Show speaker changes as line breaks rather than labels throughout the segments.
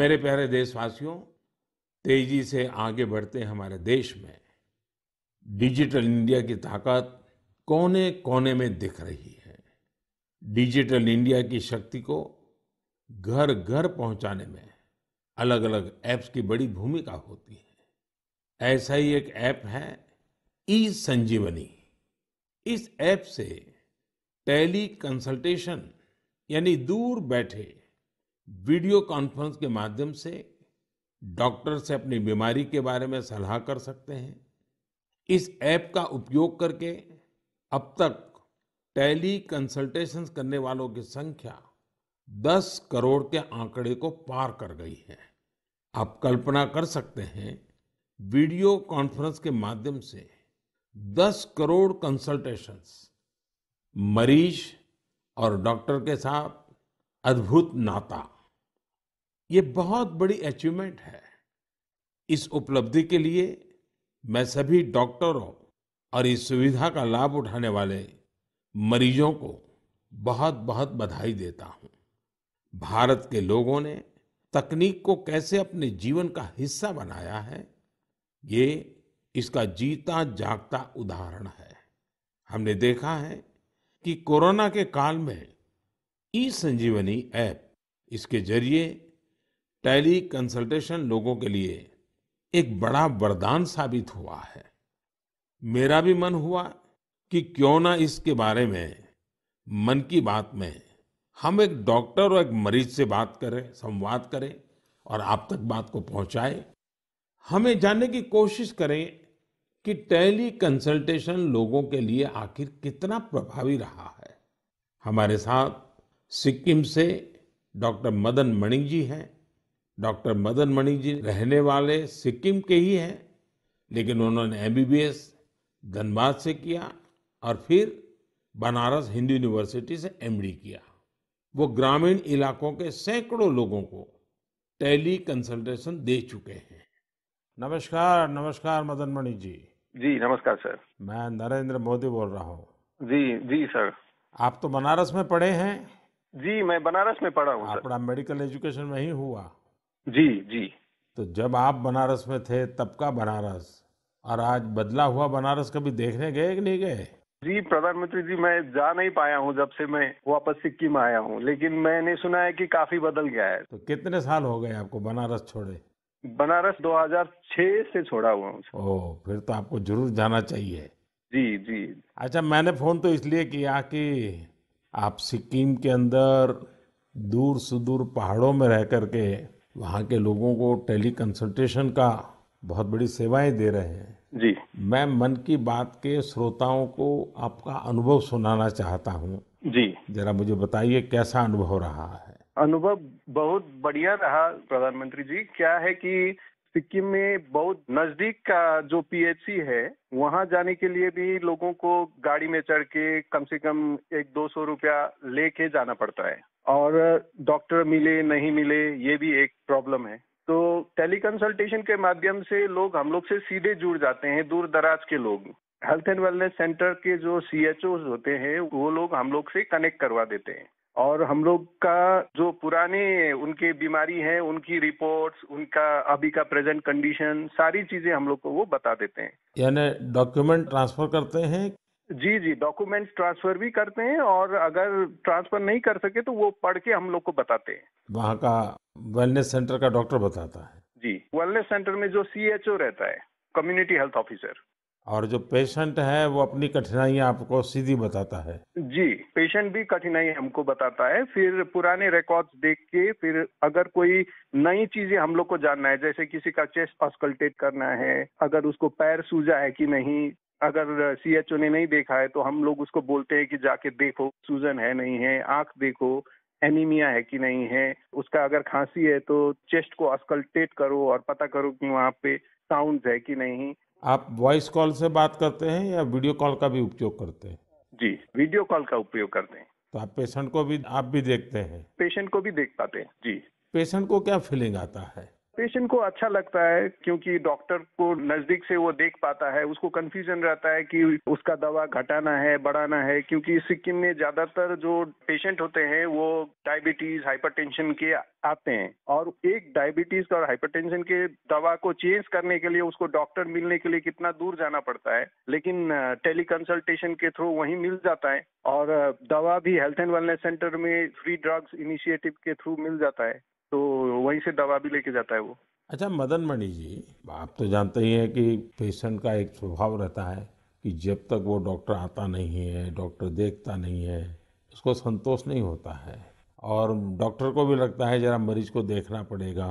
मेरे प्यारे देशवासियों तेजी से आगे बढ़ते हमारे देश में डिजिटल इंडिया की ताकत कोने कोने में दिख रही है डिजिटल इंडिया की शक्ति को घर घर पहुंचाने में अलग अलग ऐप्स की बड़ी भूमिका होती है ऐसा ही एक ऐप है ई संजीवनी इस ऐप से टेली कंसल्टेशन यानी दूर बैठे वीडियो कॉन्फ्रेंस के माध्यम से डॉक्टर से अपनी बीमारी के बारे में सलाह कर सकते हैं इस ऐप का उपयोग करके अब तक टेली कंसल्टेशंस करने वालों की संख्या 10 करोड़ के आंकड़े को पार कर गई है आप कल्पना कर सकते हैं वीडियो कॉन्फ्रेंस के माध्यम से 10 करोड़ कंसल्टेशंस मरीज और डॉक्टर के साथ अद्भुत नाता ये बहुत बड़ी अचीवमेंट है इस उपलब्धि के लिए मैं सभी डॉक्टरों और इस सुविधा का लाभ उठाने वाले मरीजों को बहुत बहुत बधाई देता हूं भारत के लोगों ने तकनीक को कैसे अपने जीवन का हिस्सा बनाया है ये इसका जीता जागता उदाहरण है हमने देखा है कि कोरोना के काल में ई संजीवनी ऐप इसके जरिए टेली कंसल्टेशन लोगों के लिए एक बड़ा वरदान साबित हुआ है मेरा भी मन हुआ कि क्यों ना इसके बारे में मन की बात में हम एक डॉक्टर और एक मरीज से बात करें संवाद करें और आप तक बात को पहुंचाए हमें जानने की कोशिश करें कि टेली कंसल्टेशन लोगों के लिए आखिर कितना प्रभावी रहा है हमारे साथ सिक्किम से डॉक्टर मदन मणि जी हैं डॉक्टर मदन मणि जी रहने वाले सिक्किम के ही हैं लेकिन उन्होंने एमबीबीएस धनबाद से किया और फिर बनारस हिंदू यूनिवर्सिटी से एमडी किया वो ग्रामीण इलाकों के सैकड़ों लोगों को टेली कंसल्टेशन दे चुके हैं नमस्कार नमस्कार मदन मणि जी जी नमस्कार सर मैं नरेंद्र मोदी बोल रहा हूँ जी जी सर आप तो बनारस में पढ़े हैं जी मैं बनारस में पढ़ा हूँ अपना मेडिकल एजुकेशन में ही हुआ जी जी तो जब आप बनारस में थे तब का बनारस और आज बदला हुआ बनारस कभी देखने गए कि नहीं गए
जी प्रधानमंत्री जी मैं जा नहीं पाया हूँ जब से मैं वापस सिक्किम आया हूँ लेकिन मैंने सुना है कि काफी बदल गया है
तो कितने साल हो गए आपको बनारस छोड़े
बनारस 2006 से छोड़ा हुआ हूँ
ओह फिर तो आपको जरूर जाना चाहिए जी जी अच्छा मैंने फोन तो इसलिए किया कि आप सिक्किम के अंदर दूर सुदूर पहाड़ों में रह कर के वहाँ के लोगों को टेली कंसल्टेशन का बहुत बड़ी सेवाएं दे रहे हैं जी मैं मन की बात के श्रोताओं को आपका अनुभव सुनाना चाहता हूँ जी जरा मुझे बताइए कैसा अनुभव रहा है
अनुभव बहुत बढ़िया रहा प्रधानमंत्री जी क्या है कि सिक्किम में बहुत नजदीक का जो पीएचसी है वहां जाने के लिए भी लोगों को गाड़ी में चढ़ के कम से कम एक दो सौ रुपया लेके जाना पड़ता है और डॉक्टर मिले नहीं मिले ये भी एक प्रॉब्लम है तो टेली कंसल्टेशन के माध्यम से लोग हम लोग से सीधे जुड़ जाते हैं दूर दराज के लोग हेल्थ एंड वेलनेस सेंटर के जो सी होते हैं वो लोग हम लोग से कनेक्ट करवा देते हैं और हम लोग का जो पुराने उनके बीमारी है उनकी रिपोर्ट्स उनका अभी का प्रेजेंट कंडीशन सारी चीजें हम लोग को वो बता देते हैं
यानी डॉक्यूमेंट ट्रांसफर करते हैं
जी जी डॉक्यूमेंट ट्रांसफर भी करते हैं और अगर ट्रांसफर नहीं कर सके तो वो पढ़ के हम लोग को बताते हैं
वहाँ का वेलनेस सेंटर का डॉक्टर बताता है
जी वेलनेस सेंटर में जो सी रहता है कम्युनिटी हेल्थ ऑफिसर
और जो पेशेंट है वो अपनी कठिनाइयां आपको सीधी बताता है
जी पेशेंट भी कठिनाई हमको बताता है फिर पुराने रिकॉर्ड्स देख के फिर अगर कोई नई चीजें हम लोग को जानना है जैसे किसी का चेस्ट ऑस्कल्टेट करना है अगर उसको पैर सूजा है कि नहीं अगर सी एच ओ ने नहीं देखा है तो हम लोग उसको बोलते हैं कि जाके देखो सूजन है नहीं है आंख देखो एनीमिया है कि नहीं है उसका अगर खांसी है तो चेस्ट को ऑस्कल्टेट करो और पता करो कि वहाँ पे साउंड है कि नहीं
आप वॉइस कॉल से बात करते हैं या वीडियो कॉल का भी उपयोग करते हैं
जी वीडियो कॉल का उपयोग करते हैं
तो आप पेशेंट को भी आप भी देखते हैं
पेशेंट को भी देख पाते हैं
जी पेशेंट को क्या फीलिंग आता है
पेशेंट को अच्छा लगता है क्योंकि डॉक्टर को नजदीक से वो देख पाता है उसको कंफ्यूजन रहता है कि उसका दवा घटाना है बढ़ाना है क्योंकि सिक्किम में ज्यादातर जो पेशेंट होते हैं वो डायबिटीज हाइपरटेंशन के आते हैं और एक डायबिटीज और हाइपरटेंशन के दवा को चेंज करने के लिए उसको डॉक्टर मिलने के लिए कितना दूर जाना पड़ता है लेकिन टेली कंसल्टेशन के थ्रू वही मिल जाता है और दवा भी हेल्थ एंड वेलनेस सेंटर में फ्री ड्रग्स इनिशिएटिव के थ्रू मिल जाता है तो वहीं से दवा भी लेके जाता है वो
अच्छा मदन मणि जी आप तो जानते ही हैं कि पेशेंट का एक स्वभाव रहता है कि जब तक वो डॉक्टर आता नहीं है डॉक्टर देखता नहीं है उसको संतोष नहीं होता है और डॉक्टर को भी लगता है ज़रा मरीज को देखना पड़ेगा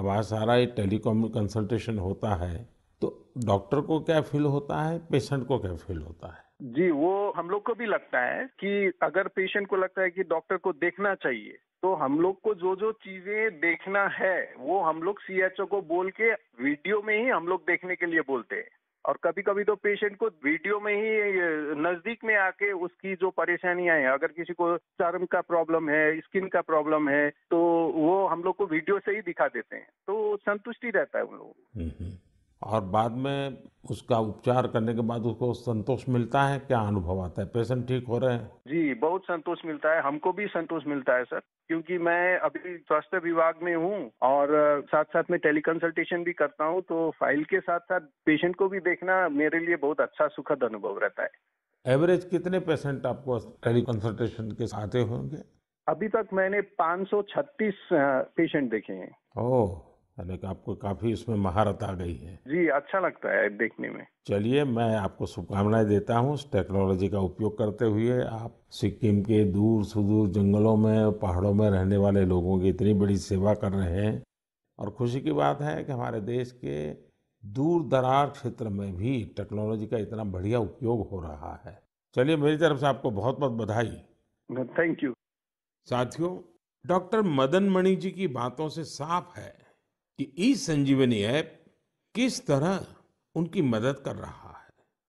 अब आज सारा ये टेलीकॉम कंसल्टेशन होता है तो डॉक्टर को क्या फील होता है पेशेंट को क्या फील होता है
जी वो हम लोग को भी लगता है कि अगर पेशेंट को लगता है कि डॉक्टर को देखना चाहिए तो हम लोग को जो जो चीजें देखना है वो हम लोग सी को बोल के वीडियो में ही हम लोग देखने के लिए बोलते हैं और कभी कभी तो पेशेंट को वीडियो में ही नजदीक में आके उसकी जो परेशानियां हैं अगर किसी को चर्म का प्रॉब्लम है स्किन का प्रॉब्लम है तो वो हम लोग को वीडियो से ही दिखा देते हैं तो संतुष्टि रहता है उन लोगों को हम्म, हम्म।
और बाद में उसका उपचार करने के बाद उसको संतोष मिलता है क्या अनुभव आता है पेशेंट ठीक हो रहे हैं
जी बहुत संतोष मिलता है हमको भी संतोष मिलता है सर क्योंकि मैं अभी स्वास्थ्य विभाग में हूँ और साथ साथ में टेली कंसल्टेशन भी करता हूँ तो फाइल के साथ साथ पेशेंट को भी देखना मेरे लिए बहुत अच्छा सुखद अनुभव रहता है
एवरेज कितने पेशेंट आपको टेली कंसल्टेशन के साथ होंगे
अभी तक मैंने पाँच पेशेंट देखे हैं
ओह यानी कि आपको काफी इसमें महारत आ गई है
जी अच्छा लगता है देखने में
चलिए मैं आपको शुभकामनाएं देता हूँ टेक्नोलॉजी का उपयोग करते हुए आप सिक्किम के दूर सुदूर जंगलों में पहाड़ों में रहने वाले लोगों की इतनी बड़ी सेवा कर रहे हैं और खुशी की बात है कि हमारे देश के दूर दरार क्षेत्र में भी टेक्नोलॉजी का इतना बढ़िया उपयोग हो रहा है चलिए मेरी तरफ से आपको बहुत बहुत बधाई थैंक यू साथियों डॉक्टर मदन मणि जी की बातों से साफ है कि ई संजीवनी ऐप किस तरह उनकी मदद कर रहा है